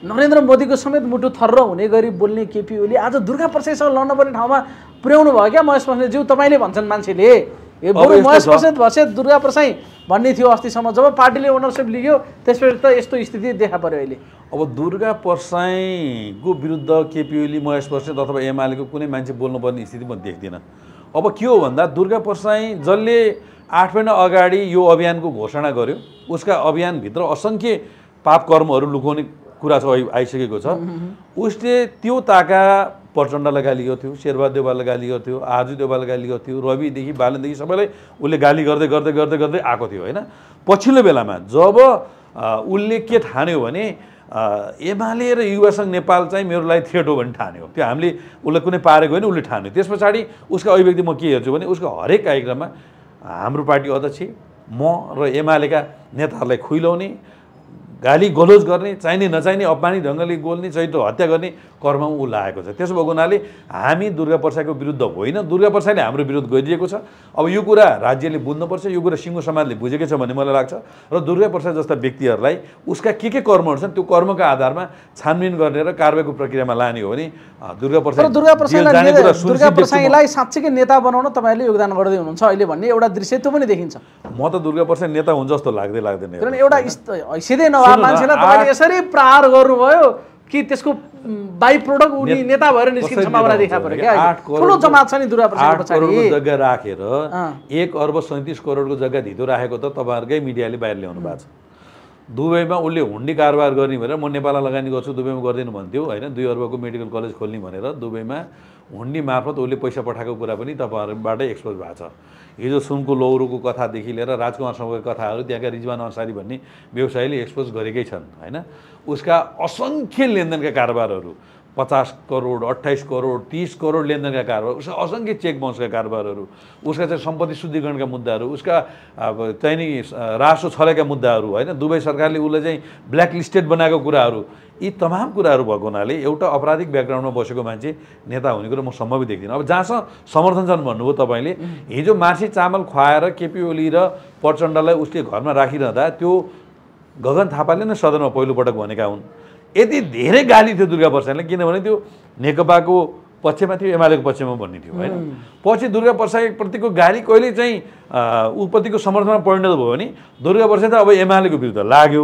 नरेन्द्र मोदीको समेत मुटु थर्र हुने गरी बोल्ने केपी ओली आज दुर्गा प्रसाईसँग लड्न पर्ने ठाउँमा पुर्याउनु भयो क्या महेश ज्यू तपाईँले भन्छन् मान्छेले ए बरु महेश प्रसाद भसे दुर्गा प्रसाई भन्ने थियो अस्तिसम्म जब पार्टीले ओनरसिप लियो त्यसपछि त यस्तो स्थिति देखा पऱ्यो अहिले अब दुर्गा प्रसाईको विरुद्ध केपी ओली महेश प्रसाद अथवा एमआलएको कुनै मान्छे बोल्नुपर्ने स्थिति म देख्दिनँ अब के हो भन्दा दुर्गा प्रसाई जसले आठ महिना अगाडि यो अभियानको घोषणा गर्यो उसका अभियानभित्र असङ्ख्य पाप कर्महरू लुकाउने कुरा छ आइसकेको छ उसले त्यो ताका प्रचण्डलाई गाली गर्थ्यो देवाललाई गाली गर्थ्यो आजु देवाललाई गाली गर्थ्यो रविदेखि बालनदेखि सबैलाई उसले गाली गर्दै गर्दै गर्दै गर्दै आएको थियो होइन पछिल्लो बेलामा जब उसले के ठान्यो भने एमाले र युवासँग नेपाल चाहिँ मेरो लागि थिएटो भने हो त्यो हामीले उसलाई कुनै पारेको होइन उसले ठान्यो त्यस पछाडि उसको अभिव्यक्ति म के हेर्छु भने उसको हरेक कार्यक्रममा हाम्रो पार्टी अध्यक्ष म र एमालेका नेताहरूलाई खुइलाउने गाली गलोज गर्ने चाहिने नचाहिने अपमानी ढङ्गले गोल्ने चैतो हत्या गर्ने कर्ममा ऊ लागेको छ त्यसो भएको हुनाले हामी दुर्गा प्रसादको विरुद्ध होइन दुर्गा प्रसादले हाम्रो विरुद्ध गरिदिएको छ अब यो कुरा राज्यले बुझ्नुपर्छ यो कुरा सिङ्गो समाजले बुझेकै छ भन्ने मलाई लाग्छ र दुर्गा प्रसाद जस्ता व्यक्तिहरूलाई उसका के के कर्महरू छन् त्यो कर्मका आधारमा छानबिन गर्ने र कारवाहीको प्रक्रियामा लाने हो भने दुर्गा प्रसाद दुर्गा प्रसाईलाई साँच्चीकै नेता बनाउन तपाईँहरूले योगदान गर्दै हुनुहुन्छ अहिले भन्ने एउटा दृश्य त्यो पनि देखिन्छ म त दुर्गा प्रसाद नेता हुन्छ जस्तो लाग्दै लाग्दैन एउटा स्वभाव मान्छे तपाईँले यसरी प्रहार गर्नुभयो कि त्यसको बाई प्रोडक्ट उनी नेता भएर निस्किने सम्भावना देखा पऱ्यो क्या ठुलो जमात छ नि जग्गा राखेर एक अर्ब सैँतिस करोडको जग्गा धितो राखेको त तपाईँहरूकै मिडियाले बाहिर ल्याउनु भएको छ दुबईमा उसले हुन्डी कारोबार गर्ने भनेर म नेपालमा लगानी गर्छु दुबईमा गरिदिनु भन्थ्यो होइन दुई अर्बको मेडिकल कलेज खोल्ने भनेर दुबईमा हुन्डी मार्फत उसले पैसा पठाएको कुरा पनि तपाईँहरूबाटै एक्सपोज भएको छ हिजो सुनको लौरोको कथादेखि लिएर राजकुमारसँगको कथाहरू त्यहाँका रिजवान अन्सारी भन्ने व्यवसायले एक्सपोज गरेकै छन् होइन उसका असङ्ख्य लेनदेनका कारोबारहरू पचास करोड अट्ठाइस करोड तिस करोड लेनदेनका कारोबार उसका असङ्ख्य चेक बाउन्सका कारोबारहरू उसका चाहिँ सम्पत्ति शुद्धिकरणका मुद्दाहरू उसका अब चाहिँ नि रासो छलेका मुद्दाहरू होइन दुबई सरकारले उसलाई चाहिँ ब्ल्याकलिस्टेड बनाएको कुराहरू यी तमाम कुराहरू भएको हुनाले एउटा अपराधिक ब्याकग्राउन्डमा बसेको मान्छे नेता हुने कुरो म सम्भव देख्दिनँ अब जहाँसम्म समर्थन छन् भन्नुभयो तपाईँले हिजो मासी चामल खुवाएर केपी ओली र प्रचण्डलाई उसले घरमा राखिरहँदा त्यो गगन थापाले नै सदनमा पहिलोपटक भनेका हुन् यति धेरै गाली थियो दुर्गा प्रसाईलाई किनभने त्यो नेकपाको पक्षमा थियो एमालेको पक्षमा भन्ने थियो होइन पछि दुर्गा प्रसाईप्रतिको गाली कहिले चाहिँ ऊप्रतिको समर्थनमा परिणत भयो भने दुर्गा प्रसाई त अब एमालेको विरुद्ध लाग्यो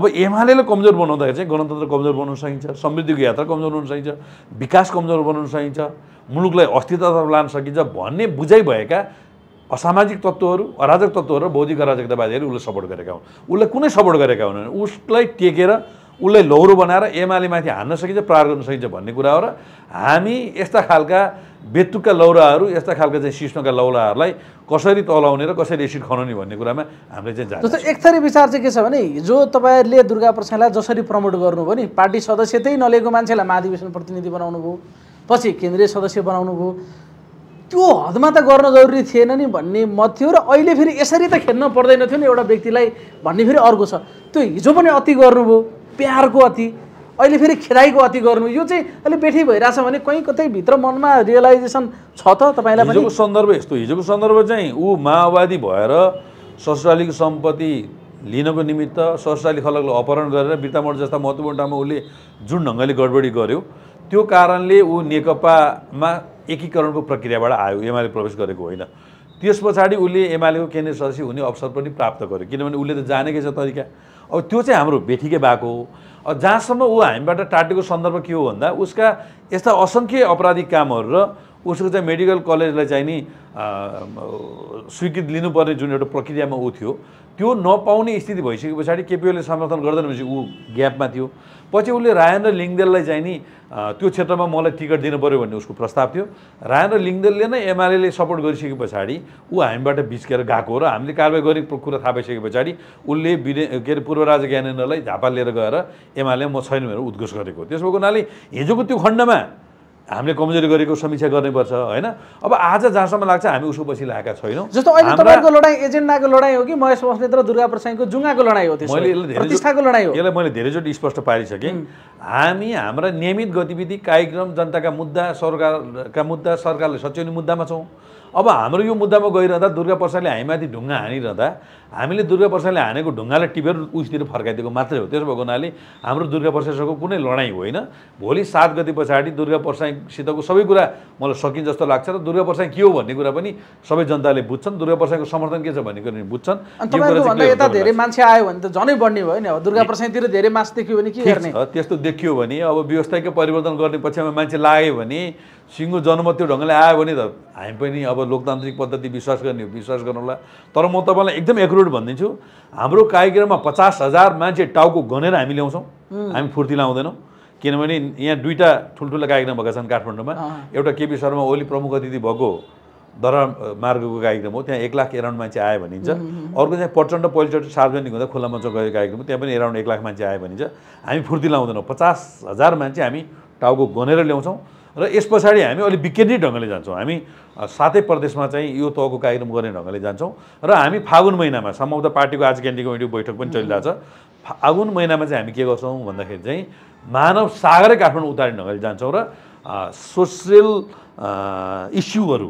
अब एमाले कमजोर बनाउँदाखेरि चाहिँ गणतन्त्र कमजोर बनाउन सकिन्छ समृद्धिको यात्रा कमजोर बनाउन सकिन्छ विकास कमजोर बनाउन सकिन्छ मुलुकलाई अस्थिरतातर्फ लान सकिन्छ भन्ने बुझाइ भएका असामाजिक तत्त्वहरू अराजक तत्त्वहरू र बौद्धिक अराजकतावादीहरू उसले सपोर्ट गरेका हुन् उसलाई कुनै सपोर्ट गरेका हुन् उसलाई टेकेर उसलाई लौरो बनाएर एमाले माथि हान्न सकिन्छ प्रहार गर्न सकिन्छ भन्ने कुरा हो र हामी यस्ता खालका बेतुकका लौराहरू यस्ता खालको चाहिँ सिस्नोका लौराहरूलाई कसरी तलाउने र कसरी एसिड खनाउने भन्ने कुरामा हामीले चाहिँ जस्तो एक थरी विचार चाहिँ के छ भने हिजो तपाईँहरूले दुर्गा प्रसादलाई जसरी प्रमोट गर्नुभयो नि पार्टी सदस्य त्यही नलिएको मान्छेलाई महाधिवेशन प्रतिनिधि बनाउनु भयो पछि केन्द्रीय सदस्य बनाउनु भयो त्यो हदमा त गर्न जरुरी थिएन नि भन्ने मत थियो र अहिले फेरि यसरी त खेल्न पर्दैन थियो नि एउटा व्यक्तिलाई भन्ने फेरि अर्को छ त्यो हिजो पनि अति गर्नुभयो प्यारको अति अहिले फेरि खेदाइको अति गर्नु यो चाहिँ अहिले बेठी भइरहेछ भने कहीँ कतै भित्र मनमा रियलाइजेसन छ त तपाईँलाई हिजोको सन्दर्भ यस्तो हिजोको सन्दर्भ चाहिँ ऊ माओवादी भएर ससुरालीको सम्पत्ति लिनको निमित्त ससुराली खलकलाई अपहरण गरेर बिर्तामोड जस्ता महत्त्वपूर्ण ठाउँमा उसले जुन ढङ्गले गडबडी गर्यो त्यो कारणले ऊ नेकपामा एकीकरणको प्रक्रियाबाट आयो एमाले प्रवेश गरेको होइन त्यस पछाडि उसले एमालेको केन्द्रीय सदस्य हुने अवसर पनि प्राप्त गर्यो किनभने उसले त जानेकै छ तरिका अब त्यो चाहिँ हाम्रो बेठिकै भएको हो जहाँसम्म ऊ हामीबाट टाटेको सन्दर्भ के हो भन्दा उसका यस्ता असङ्ख्य अपराधिक कामहरू र उसको चाहिँ मेडिकल कलेजलाई चाहिँ नि स्वीकृत लिनुपर्ने जुन एउटा प्रक्रियामा ऊ थियो त्यो नपाउने स्थिति भइसके पछाडि केपिओले समर्थन गर्दैन भनेपछि ऊ ग्यापमा थियो पछि उसले रायन र लिङ्गदेललाई चाहिँ नि त्यो क्षेत्रमा मलाई टिकट दिनु पऱ्यो भन्ने उसको प्रस्ताव थियो रायन र लिङ्गदेलले नै एमआलएले सपोर्ट गरिसके पछाडि ऊ हामीबाट बिचकेर गएको र हामीले कारवाही गर्ने कुरा थाहा पाइसके पछाडि उसले विदे के अरे पूर्व राजा ज्ञानेन्द्रलाई झापा लिएर गएर एमाले म छैन भनेर उद्घोष गरेको त्यसो भएको हुनाले हिजोको त्यो खण्डमा हामीले कमजोरी गरेको समीक्षा गर्नुपर्छ होइन अब आज जहाँसम्म लाग्छ हामी उसो पछि लागेका छैनौँ जस्तो अहिले तपाईँको लडाइँ एजेन्डाको लडाइँ हो कि महेश बस्नेत र दुर्गा प्रसाईको जुङ्गाको लडाइँ हो मैले प्रतिष्ठाको लडाइँ हो यसलाई मैले धेरैचोटि स्पष्ट पारिसकेँ हामी हाम्रा नियमित गतिविधि कार्यक्रम जनताका मुद्दा सरकारका मुद्दा सरकारले सच्याउने मुद्दामा छौँ अब हाम्रो यो मुद्दामा गइरहँदा दुर्गा प्रसादले हामीमाथि ढुङ्गा हानिरहँदा हामीले दुर्गा प्रसादले हानेको ढुङ्गालाई टिपेर उसतिर फर्काइदिएको मात्रै हो त्यसो भएको हुनाले हाम्रो दुर्गा प्रसादसँग कुनै लडाइँ होइन भोलि सात गति पछाडि दुर्गा प्रसादसितको सबै कुरा मलाई सकिन्छ जस्तो लाग्छ र दुर्गा प्रसाद के हो भन्ने कुरा पनि सबै जनताले बुझ्छन् दुर्गा प्रसादको समर्थन के छ भन्ने कुरा बुझ्छन् यता धेरै मान्छे आयो भने त झनै बढ्ने भयो नि अब दुर्गा प्रसादतिर धेरै मास देखियो भने के गर्ने त्यस्तो देखियो भने अब व्यवस्थाकै परिवर्तन गर्ने पछिमा मान्छे लाग्यो भने सिङ्गो जनमत त्यो ढङ्गले आयो भने त हामी पनि अब लोकतान्त्रिक पद्धति विश्वास गर्ने हो विश्वास गर्नुलाई तर म तपाईँलाई एकदम एग्रो अनरोड भनिदिन्छु हाम्रो कार्यक्रममा पचास हजार मान्छे टाउको गनेर हामी ल्याउँछौँ हामी फुर्ती लाउँदैनौँ किनभने यहाँ दुईवटा ठुल्ठुला कार्यक्रम भएका छन् काठमाडौँमा एउटा केपी शर्मा ओली प्रमुख अतिथि भएको धरा मार्गको कार्यक्रम हो त्यहाँ एक लाख एराउन्ड मान्छे आयो भनिन्छ अर्को चाहिँ प्रचण्ड पहिलोचोटि सार्वजनिक हुँदा खुल्ला मञ्च गएको कार्यक्रम त्यहाँ पनि एराउन्ड एक लाख मान्छे आयो भनिन्छ हामी फुर्ती लाउँदैनौँ पचास हजार मान्छे हामी टाउको गनेर ल्याउँछौँ र यस पछाडि हामी अलिक विकेन्द्रित ढङ्गले जान्छौँ हामी सातै प्रदेशमा चाहिँ यो तहको कार्यक्रम गर्ने ढङ्गले जान्छौँ र हामी फागुन महिनामा सम्भवतः पार्टीको आज केन्द्रीय कमिटीको बैठक पनि चलिरहेछ फागुन महिनामा चाहिँ हामी के गर्छौँ भन्दाखेरि चाहिँ मानव सागरै काठमाडौँ उतार्ने ढङ्गले जान्छौँ र सोसियल इस्युहरू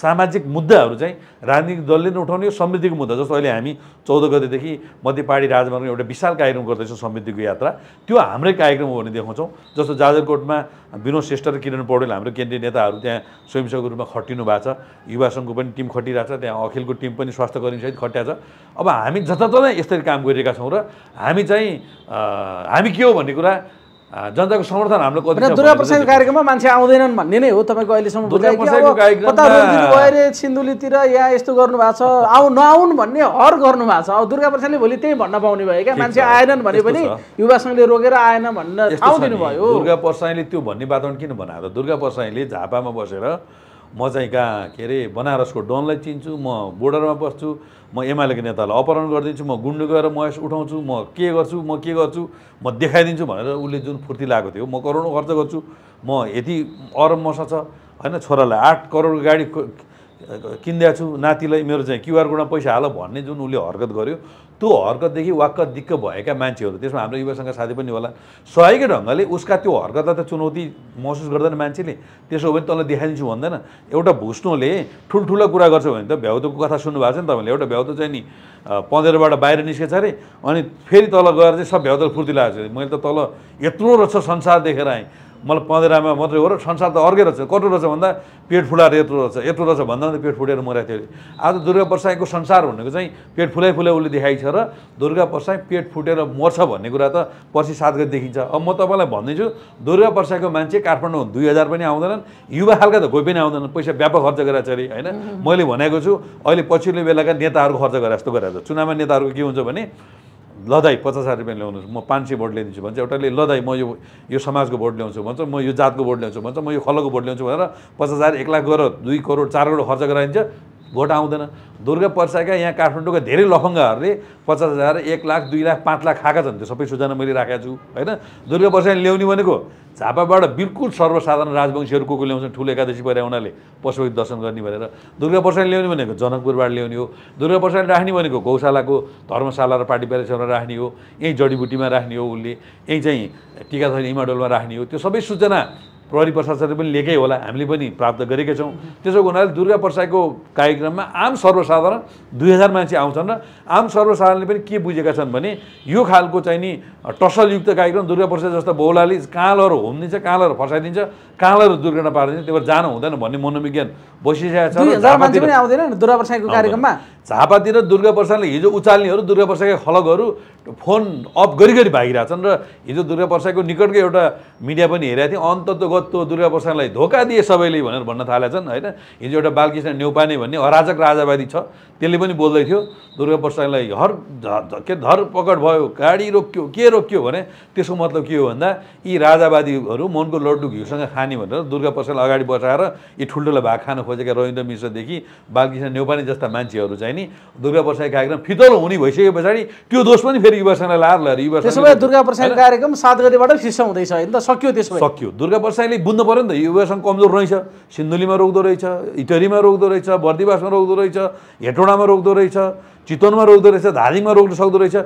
सामाजिक मुद्दाहरू चाहिँ राजनीतिक दलले नै उठाउने समृद्धिको मुद्दा जस्तो अहिले हामी चौध गतिदेखि मध्य पहाडी राजमार्गमा एउटा विशाल कार्यक्रम गर्दैछौँ समृद्धिको यात्रा त्यो हाम्रै कार्यक्रम हो भने देखाउँछौँ जस्तो जाजरकोटमा विनोद श्रेष्ठ र किरण पौडेल हाम्रो केन्द्रीय नेताहरू त्यहाँ स्वयंसेवकको रूपमा खटिनु भएको छ युवा सङ्घको पनि टिम खटिरहेको छ त्यहाँ अखिलको टिम पनि स्वास्थ्य कर्मीसहित खटिरहेको छ अब हामी जताततै यसरी काम गरिरहेका छौँ र हामी चाहिँ हामी के हो भन्ने कुरा जनताको समर्थन हाम्रो कति दुर्गा कार्यक्रममा मान्छे आउँदैनन् भन्ने नै हो तपाईँको अहिलेसम्म अरे सिन्धुलीतिर या यस्तो गर्नुभएको छ आउ नआउन् भन्ने हर गर्नु भएको छ अब दुर्गा प्रसादले भोलि त्यही भन्न पाउने भयो क्या मान्छे आएनन् भने पनि युवा सङ्घले रोकेर आएन भन्न आउदिनु भयो दुर्गा प्रसाईले त्यो भन्ने वातावरण किन बनाएको दुर्गा प्रसाईले झापामा बसेर म चाहिँ कहाँ के अरे बनारसको डनलाई चिन्छु म बोर्डरमा बस्छु म एमालेको नेतालाई अपहरण गरिदिन्छु म गुन्डु गएर म यस उठाउँछु म के गर्छु म के गर्छु म देखाइदिन्छु भनेर उसले जुन फुर्ती लगाएको थियो म करोडौँ खर्च गर्छु म यति अरब मसा छ होइन छोरालाई आठ करोडको गाडी किनिदिएको छु नातिलाई मेरो चाहिँ क्युआर कोडमा पैसा हाल भन्ने जुन उसले हरकत गर्यो त्यो हर्कतदेखि वाक्क दिक्क भएका मान्छेहरू त्यसमा हाम्रो युवासँग साथी पनि होला स्वाभाविक ढङ्गले उसका त्यो हर्कतलाई त चुनौती महसुस गर्दैन मान्छेले त्यसो हो भने तँलाई देखाइदिन्छु भन्दैन एउटा भुस्नुले ठुल्ठुलो कुरा गर्छ भने त भ्याउतोको कथा सुन्नुभएको छ नि तपाईँले एउटा भ्याउतो चाहिँ नि पँधेरबाट बाहिर निस्केछ अरे अनि फेरि तल गएर चाहिँ सब भ्याउतोले फुर्ती लागेको छ मैले त तल यत्रो रहेछ संसार देखेर आएँ मलाई पँधेरामा मात्रै हो र संसार त अर्कै रहेछ कत्रो रहेछ भन्दा पेट फुलाएर यत्रो रहेछ यत्रो रहेछ भन्दा पनि पेट फुटेर मरेको थियो अरे आज दुर्गा प्रसाईको संसार भनेको चाहिँ पेट फुलाइ फुलाइ उसले छ र दुर्गा प्रसाई पेट फुटेर मर्छ भन्ने कुरा त पर्सि सात गति देखिन्छ अब म तपाईँलाई भन्दैछु दुर्गा प्रसाईको मान्छे काठमाडौँ दुई हजार पनि आउँदैनन् युवा खालका त कोही पनि आउँदैनन् पैसा व्यापक खर्च गरेर अरे होइन मैले भनेको छु अहिले पछिल्लो बेलाका नेताहरू खर्च गरेर जस्तो गरेर चुनावमा नेताहरूको के हुन्छ भने लदाई दाई पचास हजार रुपियाँ ल्याउनुहोस् म पाँच सय भोट ल्याइदिन्छु भन्छ एउटाले ल म यो यो समाजको भोट ल्याउँछु भन्छ म यो जातको भोट ल्याउँछु भन्छ म यो खलको भोट ल्याउँछु भनेर पचास हजार एक लाख गरेर दुई करोड चार करोड खर्च गराइन्छ भोट आउँदैन दुर्गा पर्साका यहाँ काठमाडौँका धेरै लफङ्गाहरूले पचास हजार एक लाख दुई लाख पाँच लाख खाएका छन् त्यो सबै सूचना मैले राखेको छु होइन दुर्गा पर्साले ल्याउने भनेको झापाबाट बिल्कुल सर्वसाधारण राजवंशीहरू को को ल्याउँछन् ठुलो एकादशी परे उनीहरूले पशुपति दर्शन गर्ने भनेर दुर्गा प्रसाद ल्याउने भनेको जनकपुरबाट ल्याउने हो दुर्गा प्रसाद राख्ने भनेको गौशालाको धर्मशाला र पार्टी प्यारेसमा राख्ने हो यहीँ जडीबुटीमा राख्ने हो उसले यहीँ चाहिँ टिकाथरी इमाडोलमा राख्ने हो त्यो सबै सूचना प्रहरी प्रशासनले पनि लेखै होला हामीले पनि प्राप्त गरेकै छौँ त्यसो हुनाले दुर्गा प्रसादको कार्यक्रममा आम सर्वसाधारण दुई हजार मान्छे आउँछन् र आम सर्वसाधारणले पनि के बुझेका छन् भने यो खालको चाहिँ नि टसलयुक्त कार्यक्रम दुर्गा प्रसाद जस्तो बहुलाले कालहरू होमिदिन्छ कालहरू फसाइदिन्छ कालहरू दुर्घटना पारिदिन्छ त्यो भएर जानु हुँदैन भन्ने मनोविज्ञान बसिसकेको छ झापातिर दुर्गा प्रसादले हिजो उचाल्नेहरू दुर्गा प्रसादका खलगहरू फोन अफ गरी गरी भागिरहेछन् र हिजो दुर्गा प्रसादको निकटकै एउटा मिडिया पनि हेरेको थिएँ अन्तत्वगत्व दुर्गा प्रसादलाई धोका दिए सबैले भनेर भन्न थालेछन् होइन हिजो एउटा बालकृष्ण न्यौपाने भन्ने अराजक राजावादी छ त्यसले पनि बोल्दै थियो दुर्गा प्रसादलाई हर के धर पकड भयो गाडी रोक्यो के रोक्यो भने त्यसको मतलब के हो भन्दा यी राजावादीहरू मनको लड्डु घिउसँग खाने भनेर दुर्गा प्रसादलाई अगाडि बसाएर यी ठुल्ठुलो भाग खान खोजेका रविन्द्र मिश्रदेखि बालकृष्ण नेपाली जस्ता मान्छेहरू चाहिँ नि दुर्गा प्रसाद कार्यक्रम फितलो हुने भइसके पछाडि त्यो दोष पनि फेरि युवासँगलाई लाएर लाएर युवा भए दुर्गा प्रसाद कार्यक्रम सात गतिबाट शिष्य हुँदैछ होइन त सक्यो त्यसो सक्यो दुर्गा प्रसादले बुझ्नु पऱ्यो नि त युवासँग कमजोर रहेछ सिन्धुलीमा रोक्दो रहेछ इटरीमा रोक्दो रहेछ बर्दिवासमा रोक्दो रहेछ हेटो गौडामा रोक्दो रहेछ चितवनमा रोक्दो रहेछ धादिङमा रोक्न सक्दो रहेछ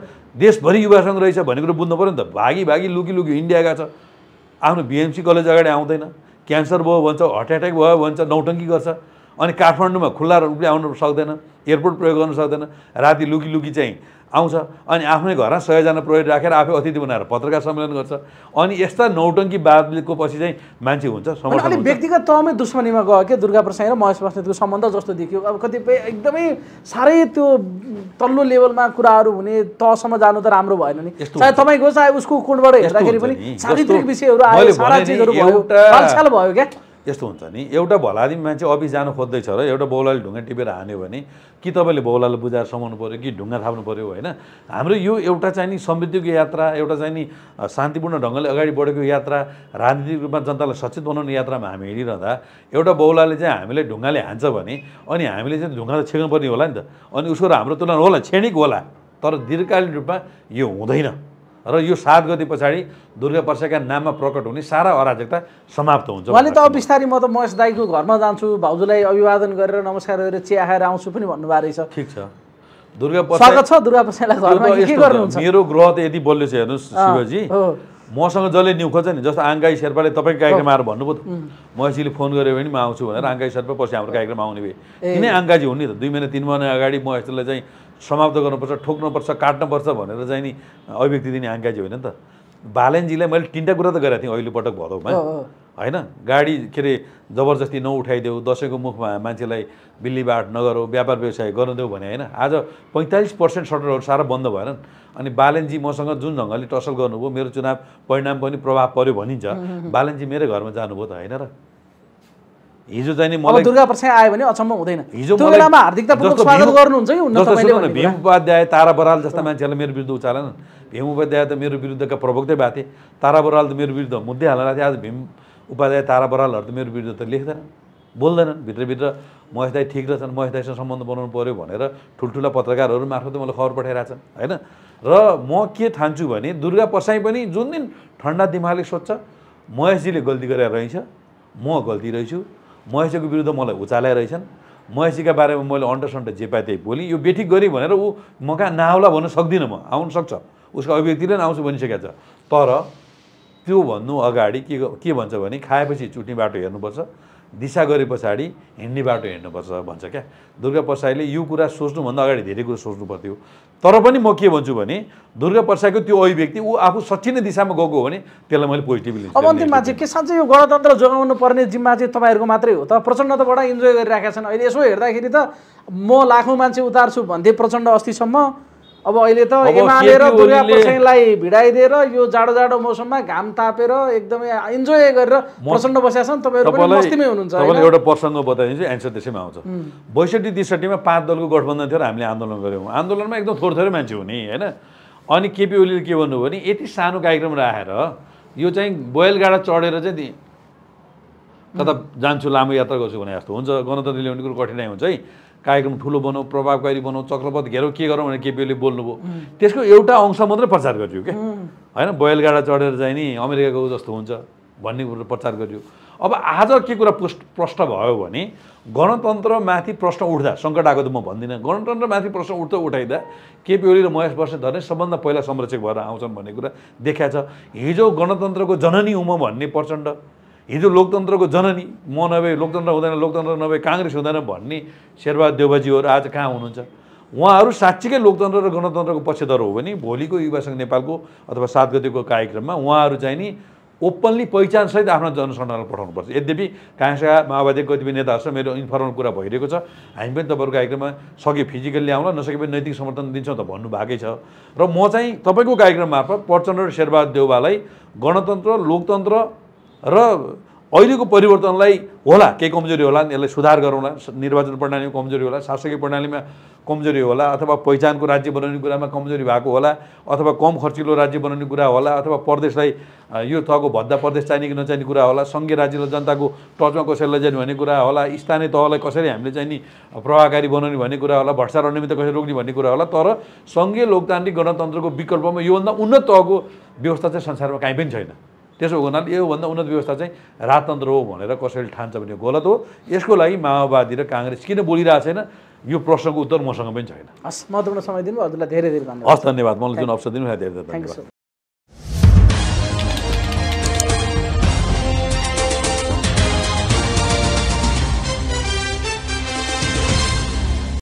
देशभरि युवासँग रहेछ भन्ने कुरो बुझ्नु पऱ्यो नि त भागी भागी लुकी लुकी इन्डिया गएको छ आफ्नो बिएमसी कलेज अगाडि आउँदैन क्यान्सर भयो भन्छ हार्ट एट्याक भयो भन्छ नौटङ्की गर्छ अनि काठमाडौँमा खुल्ला रूपले आउनु सक्दैन एयरपोर्ट प्रयोग गर्न सक्दैन राति लुकी लुकी चाहिँ आउँछ अनि आफ्नै घरमा सयजना प्रहरी राखेर आफै अतिथि बनाएर पत्रकार सम्मेलन गर्छ अनि यस्ता नौटङ्की बादको पछि चाहिँ मान्छे हुन्छ समर्थन व्यक्तिगत तहमै दुश्मनीमा गयो क्या दुर्गा प्रसाद र महेश बस्नेतको सम्बन्ध जस्तो देखियो अब कतिपय एकदमै साह्रै त्यो तल्लो लेभलमा कुराहरू हुने तहसम्म जानु त राम्रो भएन नि चाहे तपाईँको चाहे उसको कोणबाट हेर्दाखेरि पनि साङ्गीतिक विषयहरू आयो सारा चिजहरू भयो भयो क्या यस्तो हुन्छ नि एउटा भलादिम मान्छे अफिस जानु खोज्दैछ र एउटा बौलाले ढुङ्गा टिपेर हान्यो भने कि तपाईँले बौलालाई बुझाएर समाउनु पऱ्यो कि ढुङ्गा थाप्नु पऱ्यो होइन हाम्रो यो एउटा चाहिँ नि समृद्धिको यात्रा एउटा चाहिँ नि शान्तिपूर्ण ढङ्गले अगाडि बढेको यात्रा राजनीतिक रूपमा जनतालाई सचेत बनाउने यात्रामा हामी हिँडिरहँदा एउटा बौलाले चाहिँ हामीलाई ढुङ्गाले हान्छ भने अनि हामीले चाहिँ ढुङ्गा त छेक्नुपर्ने होला नि त अनि उसको हाम्रो तुलना होला छेणिक होला तर दीर्घकालीन रूपमा यो हुँदैन र यो सात गति पछाडि दुर्गा पर्साका नाममा प्रकट हुने सारा अराजकता समाप्त हुन्छ उहाँले त अब बिस्तारै म त महेश दाईको घरमा जान्छु भाउजूलाई अभिवादन गरेर नमस्कार गरेर चिया खाएर आउँछु पनि भन्नुभएको रहेछ ठिक छ दुर्गा स्वागत छ दुर्गा घरमा के गर्नुहुन्छ मेरो ग्रह त यति बलियो छ हेर्नुहोस् शिवजी मसँग जसले न्यु खोज्छ नि जस्तो आङ्गाई शेर्पाले तपाईँको कार्यक्रममा आएर भन्नुभयो त महेशजीले फोन गऱ्यो भने म आउँछु भनेर आङ्गाई शेर्पा पछि हाम्रो कार्यक्रम आउने भए किन आङ्गाजी हुने त दुई महिना तिन महिना अगाडि म चाहिँ समाप्त गर्नुपर्छ ठोक्नुपर्छ काट्नुपर्छ भनेर चाहिँ नि अभिव्यक्ति दिने आङ्काजी होइन नि त बालेनजीलाई मैले तिनवटा कुरा त गरेको थिएँ अहिले पटक भदौमा होइन गाडी के अरे जबरजस्ती नउठाइदेऊ दसैँको मुखमा मान्छेलाई बिल्लीबाट नगरौ व्यापार व्यवसाय गर्न देऊ भने होइन आज पैँतालिस पर्सेन्ट सटरहरू साह्रो बन्द भएनन् अनि बालेनजी मसँग जुन ढङ्गले टसल गर्नुभयो मेरो चुनाव परिणाम पनि प्रभाव पऱ्यो भनिन्छ बालेनजी मेरै घरमा जानुभयो त होइन र हिजो चाहिँ मलाई दुर्गा प्रसाद आयो भने अचम्म हुँदैन हिजो हार्दिकतापूर्वक स्वागत गर्नुहुन्छ कि भीम उपाध्याय तारा बराल जस्ता मान्छेहरूलाई मेरो विरुद्ध उचालेनन् भीम उपाध्याय त मेरो विरुद्धका प्रवक्तै भएको थिए तारा बराल त मेरो विरुद्ध मुद्दै हालेर थिए आज भीम उपाध्याय तारा बरालहरू त मेरो विरुद्ध त लेख्दैनन् बोल्दैनन् भित्रभित्र महेश दाई ठिक रहेछन् महेश दाईसँग सम्बन्ध बनाउनु पऱ्यो भनेर ठुल्ठुला पत्रकारहरू मार्फत मलाई खबर पठाइरहेछन् होइन र म के ठान्छु भने दुर्गा पसाई पनि जुन दिन ठन्डा दिमागले सोध्छ महेशजीले गल्ती गरेर रहेछ म गल्ती रहेछु महेसीको विरुद्ध मलाई उचाल्या रहेछन् महेसीका बारेमा मैले अन्डरसन्ट जे पाएँ त्यही बोली यो बेठी गरेँ भनेर ऊ म कहाँ नआउला भन्न सक्दिनँ म आउनु सक्छ उसको अभिव्यक्तिले नै आउँछु भनिसकेको छ तर त्यो भन्नु अगाडि के के भन्छ भने खाएपछि चुट्ने बाटो हेर्नुपर्छ दिशा गरे पछाडि हिँड्ने बाटो हिँड्नुपर्छ भन्छ क्या दुर्गा प्रसाईले यो कुरा सोच्नुभन्दा अगाडि धेरै कुरो सोच्नु पर्थ्यो तर पनि म के भन्छु भने दुर्गा प्रसाईको त्यो अभिव्यक्ति ऊ आफू सठी नै दिशामा गएको हो भने त्यसलाई मैले पोजिटिभ लिन्छु अब अन्तिममा चाहिँ के साँच्चै यो गणतन्त्र जोगाउनु पर्ने जिम्मा चाहिँ तपाईँहरूको मात्रै हो त बडा इन्जोय गरिरहेका छन् अहिले यसो हेर्दाखेरि त म लाखौँ मान्छे उतार्छु भन्थे प्रचण्ड अस्तिसम्म अब अहिले त एमाले र दुर्गा प्रसाईलाई भिडाइदिएर यो जाडो जाडो मौसममा घाम तापेर एकदमै इन्जोय गरेर प्रसन्न बसेका छन् तपाईँहरू हुनुहुन्छ एउटा प्रसङ्ग बताइदिन्छु एन्सर त्यसैमा आउँछ बैसठी त्रिसठीमा पाँच दलको गठबन्धन थियो र हामीले आन्दोलन गऱ्यौँ आन्दोलनमा एकदम थोर थोरै मान्छे हुने होइन अनि केपी ओलीले के भन्नुभयो भने यति सानो कार्यक्रम राखेर यो चाहिँ बोयलगाडा चढेर चाहिँ कता जान्छु लामो यात्रा गर्छु भने जस्तो हुन्छ गणतन्त्र ल्याउने कुरो कठिनाइ हुन्छ है कार्यक्रम ठुलो बनाऊ प्रभावकारी बनाऊ चक्रपथ घेरौँ के गरौँ भनेर केपीले बोल्नुभयो त्यसको एउटा अंश मात्रै प्रचार गरियो क्या होइन बैलगाडा चढेर चाहिँ नि अमेरिकाको जस्तो हुन्छ भन्ने कुरो प्रचार गरियो अब आज के कुरा पुष्ट प्रश्न भयो भने गणतन्त्रमाथि प्रश्न उठ्दा सङ्कट आएको त म भन्दिनँ गणतन्त्रमाथि प्रश्न उठ्दा उठाइँदा केपिओली र महेश बस्ने धर्ने सबभन्दा पहिला संरक्षक भएर आउँछन् भन्ने कुरा देखाएको छ हिजो गणतन्त्रको जननी उम भन्ने प्रचण्ड हिजो लोकतन्त्रको जननी म नभए लोकतन्त्र हुँदैन लोकतन्त्र नभए काङ्ग्रेस हुँदैन भन्ने शेरबहादुर देवजीहरू आज कहाँ हुनुहुन्छ उहाँहरू साँच्चीकै लोकतन्त्र र गणतन्त्रको पक्षधर हो भने भोलिको युवासँग नेपालको अथवा सात गतिको कार्यक्रममा उहाँहरू चाहिँ नि ओपनली पहिचानसहित आफ्ना जनसङ्घलाई पठाउनुपर्छ यद्यपि काङ्ग्रेसका माओवादी कतिपय नेताहरूसँग मेरो इन्फर्मल कुरा भइरहेको छ हामी पनि तपाईँहरूको कार्यक्रममा सके फिजिकल्ली आउँला नसके पनि नैतिक समर्थन दिन्छौँ त भन्नुभएकै छ र म चाहिँ तपाईँको कार्यक्रम मार्फत प्रचण्ड र शेरबहादुर देउबालाई गणतन्त्र लोकतन्त्र र अहिलेको परिवर्तनलाई होला केही कमजोरी होला नि यसलाई सुधार गरौँला निर्वाचन प्रणालीमा कमजोरी होला शासकीय प्रणालीमा कमजोरी होला अथवा पहिचानको राज्य बनाउने कुरामा कमजोरी भएको होला अथवा कम खर्चिलो राज्य बनाउने कुरा होला अथवा प्रदेशलाई यो तहको भद्दा प्रदेश चाहिने कि नचाहिने कुरा होला सङ्घीय राज्यलाई जनताको टचमा कसरी लैजाने भन्ने कुरा होला स्थानीय तहलाई कसरी हामीले चाहिँ नि प्रभावकारी बनाउने भन्ने कुरा होला भ्रष्टाचार अनियमित कसरी रोक्ने भन्ने कुरा होला तर सङ्घीय लोकतान्त्रिक गणतन्त्रको विकल्पमा योभन्दा उन्नत तहको व्यवस्था चाहिँ संसारमा काहीँ पनि छैन त्यसो हुनाले योभन्दा उन्नत व्यवस्था चाहिँ राजतन्त्र हो भनेर कसैले ठान्छ भने गलत हो यसको लागि माओवादी र काङ्ग्रेस किन बोलिरहेको छैन यो प्रश्नको उत्तर मसँग पनि छैन हस् महत्त्वपूर्ण समय दिनु हजुरलाई धेरै धेरै धन्यवाद हस् धन्यवाद मलाई जुन अवसर दिनु धेरै धेरै धन्यवाद